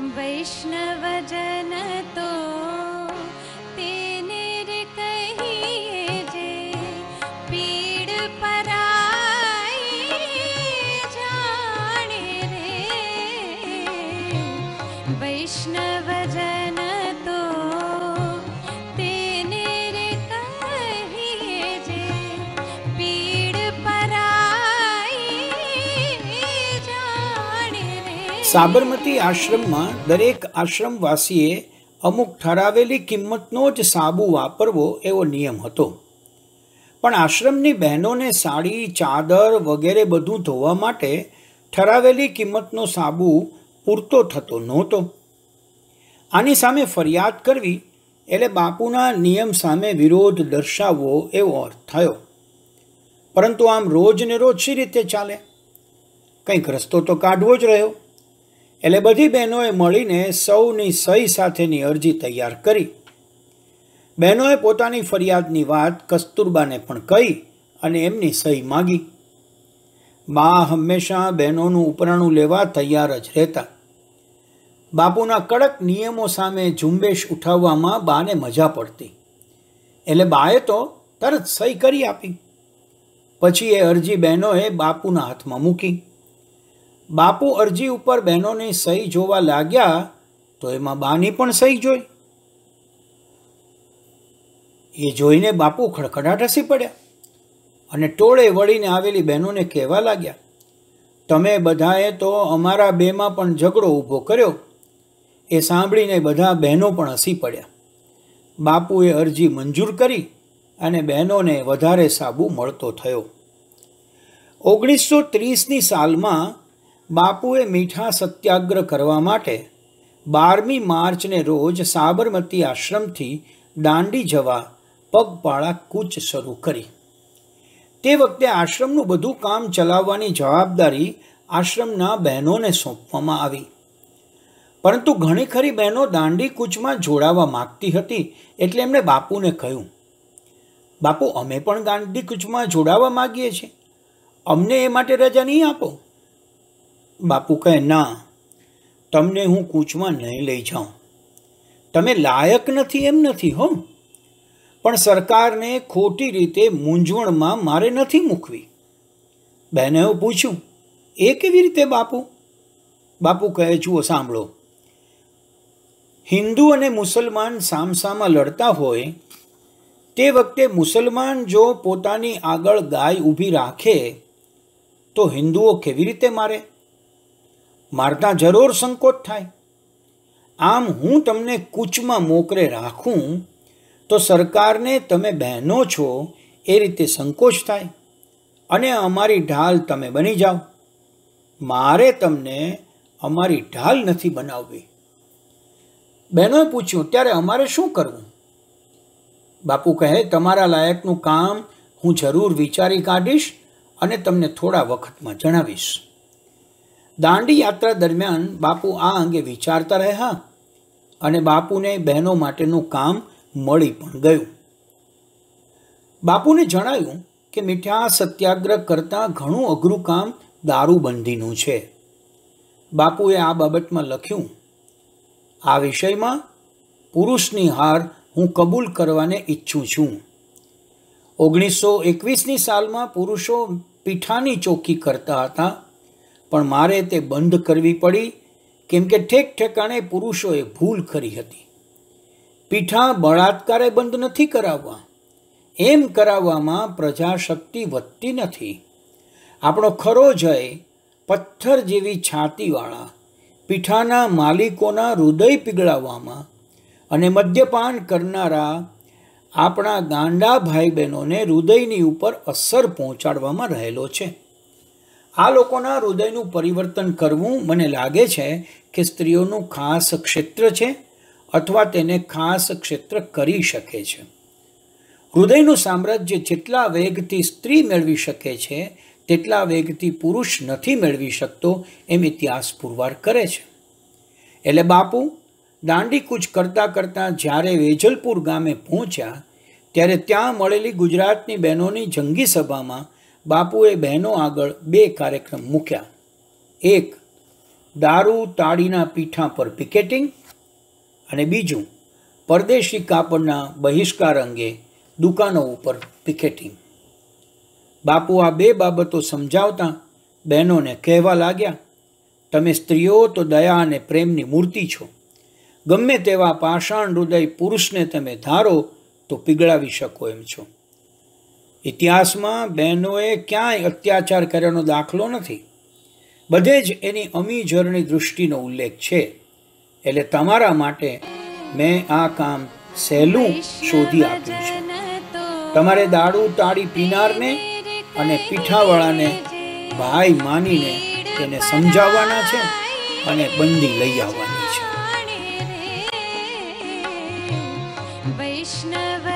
वैष्णवजनतो સાબરમતી આશ્રમમાં દરેક આશ્રમવાસીએ અમુક ઠરાવેલી કિંમતનો જ સાબુ વાપરવો એવો નિયમ હતો પણ આશ્રમની બહેનોને સાડી ચાદર વગેરે બધું ધોવા માટે ઠરાવેલી કિંમતનો સાબુ પૂરતો થતો નહોતો આની સામે ફરિયાદ કરવી એટલે બાપુના નિયમ સામે વિરોધ દર્શાવવો એવો અર્થ થયો પરંતુ આમ રોજ ને રોજ સી રીતે ચાલે કંઈક રસ્તો તો કાઢવો જ રહ્યો એટલે બધી બહેનોએ મળીને સૌની સહી સાથેની અરજી તૈયાર કરી બહેનોએ પોતાની ફરિયાદની વાત કસ્તુરબાને પણ કહી અને એમની સહી માગી બા હંમેશા બહેનોનું ઉપરાણું લેવા તૈયાર જ રહેતા બાપુના કડક નિયમો સામે ઝુંબેશ ઉઠાવવામાં બાને મજા પડતી એટલે બાએ તો તરત સહી કરી આપી પછી એ અરજી બહેનોએ બાપુના હાથમાં મૂકી બાપુ અરજી ઉપર બહેનોની સહી જોવા લાગ્યા તો એમાં બાની પણ સહી જોઈ એ જોઈને બાપુ ખડખડાટ હસી પડ્યા અને ટોળે વળીને આવેલી બહેનોને કહેવા લાગ્યા તમે બધાએ તો અમારા બેમાં પણ ઝઘડો ઊભો કર્યો એ સાંભળીને બધા બહેનો પણ હસી પડ્યા બાપુએ અરજી મંજૂર કરી અને બહેનોને વધારે સાબુ મળતો થયો ઓગણીસો ત્રીસની સાલમાં બાપુએ મીઠા સત્યાગ્રહ કરવા માટે બારમી માર્ચને રોજ સાબરમતી આશ્રમથી દાંડી જવા પગપાળા કૂચ શરૂ કરી તે વખતે આશ્રમનું બધું કામ ચલાવવાની જવાબદારી આશ્રમના બહેનોને સોંપવામાં આવી પરંતુ ઘણી ખરી બહેનો દાંડી કૂચમાં જોડાવા માગતી હતી એટલે એમણે બાપુને કહ્યું બાપુ અમે પણ દાંડી કૂચમાં જોડાવા માગીએ છીએ અમને એ માટે રજા નહીં આપો બાપુ કહે ના તમને હું કૂચમાં નહીં લઈ જાઉં તમે લાયક નથી એમ નથી હો પણ સરકારને ખોટી રીતે મૂંઝવણમાં મારે નથી મૂકવી બહેને પૂછ્યું એ કેવી રીતે બાપુ બાપુ કહે જુઓ સાંભળો હિન્દુ અને મુસલમાન સામસામાં લડતા હોય તે વખતે મુસલમાન જો પોતાની આગળ ગાય ઊભી રાખે તો હિન્દુઓ કેવી રીતે મારે મારતા જરૂર સંકોચ થાય આમ હું તમને કૂચમાં મોકરે રાખું તો સરકારને તમે બહેનો છો એ રીતે સંકોચ થાય અને અમારી ઢાલ તમે બની જાઓ મારે તમને અમારી ઢાલ નથી બનાવવી બહેનોએ પૂછ્યું ત્યારે અમારે શું કરવું બાપુ કહે તમારા લાયકનું કામ હું જરૂર વિચારી કાઢીશ અને તમને થોડા વખતમાં જણાવીશ દાંડી યાત્રા દરમિયાન બાપુ આ અંગે વિચારતા રહ્યા અને બાપુને બહેનો માટેનું કામ મળી પણ ગયું બાપુને જણાયું કે મીઠા સત્યાગ્રહ કરતાં ઘણું અઘરું કામ દારૂબંધીનું છે બાપુએ આ બાબતમાં લખ્યું આ વિષયમાં પુરુષની હાર હું કબૂલ કરવાને ઈચ્છું છું ઓગણીસો એકવીસની સાલમાં પુરુષો પીઠાની ચોકી કરતા હતા પણ મારે તે બંધ કરવી પડી કેમ કે ઠેક ઠેકાણે પુરુષોએ ભૂલ કરી હતી પીઠા બળાત્કારે બંધ નથી કરાવવા એમ કરાવવામાં પ્રજાશક્તિ વધતી નથી આપણો ખરો જય પથ્થર જેવી છાતીવાળા પીઠાના માલિકોના હૃદય પીગળાવવામાં અને મદ્યપાન કરનારા આપણા ગાંડા ભાઈ બહેનોને હૃદયની ઉપર અસર પહોંચાડવામાં રહેલો છે આ લોકોના હૃદયનું પરિવર્તન કરવું મને લાગે છે કે સ્ત્રીઓનું ખાસ ક્ષેત્ર છે અથવા તેને ખાસ ક્ષેત્ર કરી શકે છે હૃદયનું સામ્રાજ્ય જેટલા વેગથી સ્ત્રી મેળવી શકે છે તેટલા વેગથી પુરુષ નથી મેળવી શકતો એમ ઇતિહાસ પુરવાર કરે છે એટલે બાપુ દાંડીકૂચ કરતાં કરતાં જ્યારે વેજલપુર ગામે પહોંચ્યા ત્યારે ત્યાં મળેલી ગુજરાતની બહેનોની જંગી સભામાં બાપુએ બહેનો આગળ બે કાર્યક્રમ મૂક્યા એક દારૂ તાળીના પીઠા પર પિકેટિંગ અને બીજું પરદેશી કાપડના બહિષ્કાર અંગે દુકાનો ઉપર પિકેટિંગ બાપુ આ બે બાબતો સમજાવતા બહેનોને કહેવા લાગ્યા તમે સ્ત્રીઓ તો દયા અને પ્રેમની મૂર્તિ છો ગમે તેવા પાષાણ હૃદય પુરુષને તમે ધારો તો પીગળાવી શકો એમ છો ઇતિહાસમાં બહેનોએ ક્યાંય અત્યાચાર કર્યાનો દાખલો નથી બધે જ એની અમીજરની દૃષ્ટિનો ઉલ્લેખ છે એટલે તમારા માટે મેં આ કામ સહેલું શોધી આપ્યું છે તમારે દારૂ તાળી પીનારને અને પીઠાવાળાને ભાઈ માનીને તેને સમજાવવાના છે અને બંદી લઈ આવવાની છે વૈષ્ણવ